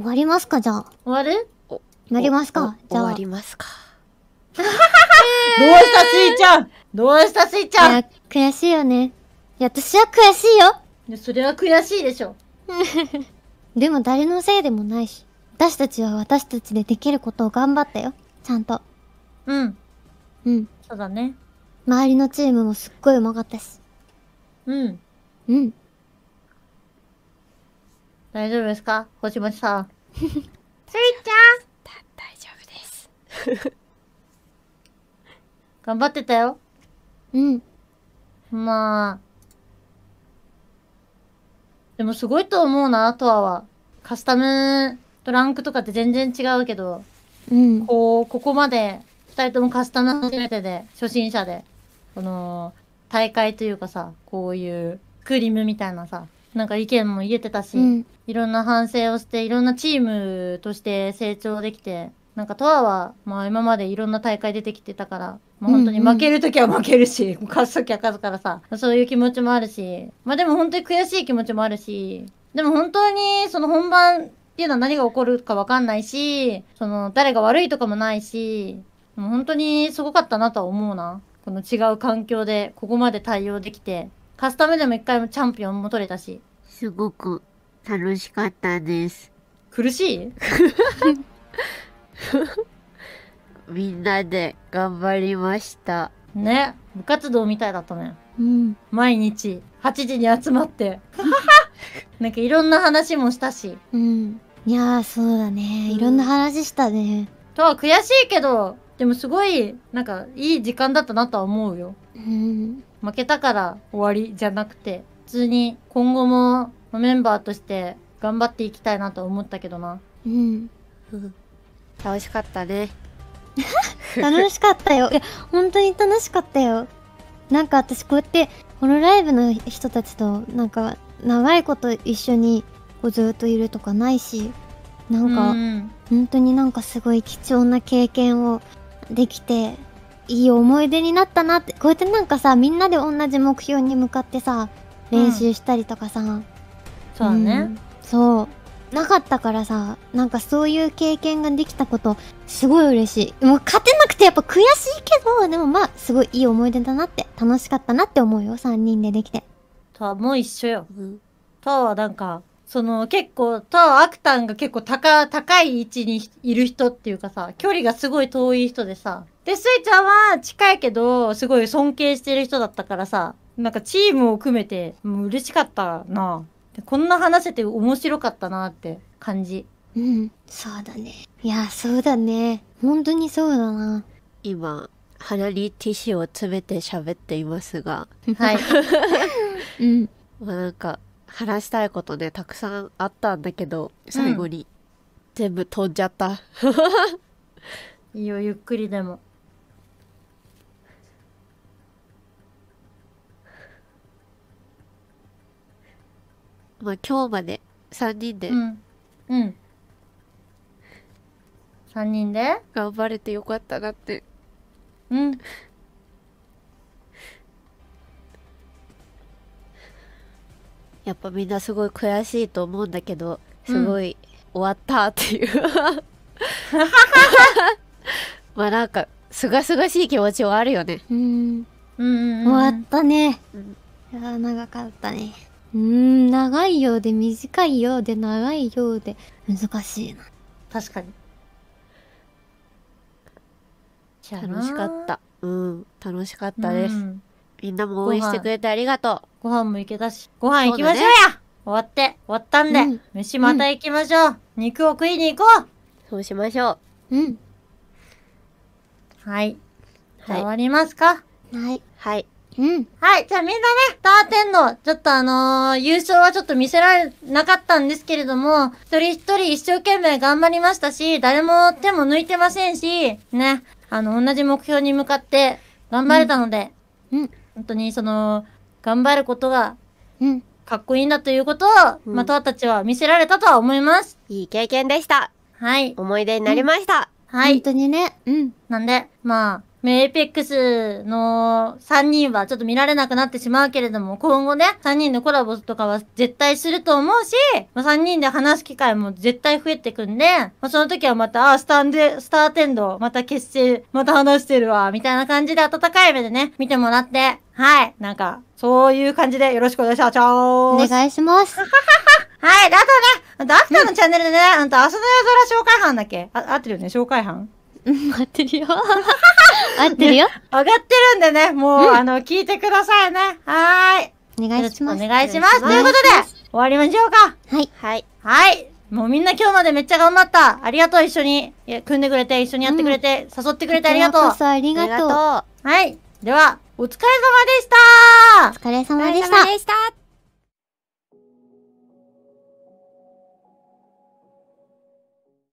終わりますか、じゃあ。終わる終わりますか、じゃあ。終わりますか。どうした、スイちゃんどうした、スイちゃんいや、悔しいよね。いや、私は悔しいよ。いや、それは悔しいでしょ。でも誰のせいでもないし。私たちは私たちでできることを頑張ったよ。ちゃんと。うん。うん。そうだね。周りのチームもすっごいうまかったし。うん。うん。大丈夫ですか星星さん。スイちゃん大丈夫です。頑張ってたよ。うん。まあ。でもすごいと思うな、トアは。カスタムとランクとかって全然違うけど。うん。こう、ここまで、二人ともカスタム初めてで、初心者で。この、大会というかさ、こういう、クリムみたいなさ、なんか意見も言えてたし、うん、いろんな反省をして、いろんなチームとして成長できて、なんか、トアは、まあ今までいろんな大会出てきてたから、まあ本当に負けるときは負けるし、うんうん、勝つときは勝つからさ、そういう気持ちもあるし、まあでも本当に悔しい気持ちもあるし、でも本当にその本番っていうのは何が起こるかわかんないし、その誰が悪いとかもないし、もう本当にすごかったなとは思うな。この違う環境でここまで対応できて、カスタムでも一回もチャンピオンも取れたし。すごく楽しかったです。苦しい みんなで頑張りました。ね。部活動みたいだったね。うん。毎日8時に集まって。なんかいろんな話もしたし。うん。いやそうだね。いろんな話したね。うん、とは悔しいけど、でもすごい、なんかいい時間だったなとは思うよ。うん。負けたから終わりじゃなくて、普通に今後もメンバーとして頑張っていきたいなと思ったけどな。うん。楽しかったね。楽しかったよ。いや、本当に楽しかったよ。なんか私こうやって、ホロライブの人たちと、なんか、長いこと一緒にこうずっといるとかないし、なんか、ん本当になんかすごい貴重な経験をできて、いい思い出になったなってこうやってなんかさみんなで同じ目標に向かってさ練習したりとかさ、うん、そうね、うん、そうなかったからさなんかそういう経験ができたことすごい嬉しいもう勝てなくてやっぱ悔しいけどでもまあすごいいい思い出だなって楽しかったなって思うよ3人でできてとはもう一緒よ、うん、とはなんかその結構、とアクタンが結構高、高い位置にいる人っていうかさ、距離がすごい遠い人でさ。で、スイちゃんは近いけど、すごい尊敬してる人だったからさ、なんかチームを組めて、もう嬉しかったな。こんな話せて面白かったなって感じ。うん、そうだね。いや、そうだね。本当にそうだな。今、鼻にティッシュを詰めて喋っていますが。はい。うん。まあなんか、話したいことねたくさんあったんだけど最後に、全部飛んじゃった いいよゆっくりでもまあ今日まで3人でうん、うん、3人で頑張れてよかったなってうんやっぱみんなすごい悔しいと思うんだけどすごい、終わったっていう まあなんかすがすがしい気持ちはあるよねうん終わったね、いや長かったねうん長いようで短いようで長いようで難しいな確かに楽しかったうん楽しかったです、うんみんなも応援してくれてありがとう。ご飯も行けたし、ご飯行きましょうや終わって、終わったんで、うん、飯また行きましょう、うん、肉を食いに行こうそうしましょう。うん。はい。はい、終わりますかはい。はい。うん。はい。じゃあみんなね、ターテンの、ちょっとあのー、優勝はちょっと見せられなかったんですけれども、一人一人一生懸命頑張りましたし、誰も手も抜いてませんし、ね、あの、同じ目標に向かって頑張れたので、うん、うん本当にその、頑張ることが、うん。かっこいいんだということを、うん、またたちは見せられたとは思います。いい経験でした。はい。思い出になりました。うん、はい。本当にね。うん。なんで、まあ、メイペックスの3人はちょっと見られなくなってしまうけれども、今後ね、3人のコラボとかは絶対すると思うし、まあ、3人で話す機会も絶対増えてくんで、まあ、その時はまた、あ、スタンデ、スターテンド、また結成、また話してるわ、みたいな感じで温かい目でね、見てもらって、はい。なんか、そういう感じでよろしくお願いします。お願いします。はい。で、あとね、あと、アフタのチャンネルでね、あんた、朝の夜空紹介班だっけあ、合ってるよね、紹介班う合ってるよ。合 ってるよ、ね、上がってるんでね、もう、うん、あの、聞いてくださいね。はーい。お願いします。お願いします。ということで、終わりましょうか。はい。はい。はい。もうみんな今日までめっちゃ頑張った。ありがとう、一緒に。いや、組んでくれて、一緒にやってくれて、うん、誘ってくれてありがとう。こそありがとう。はい。では、お疲れ様でしたお疲れ様でした。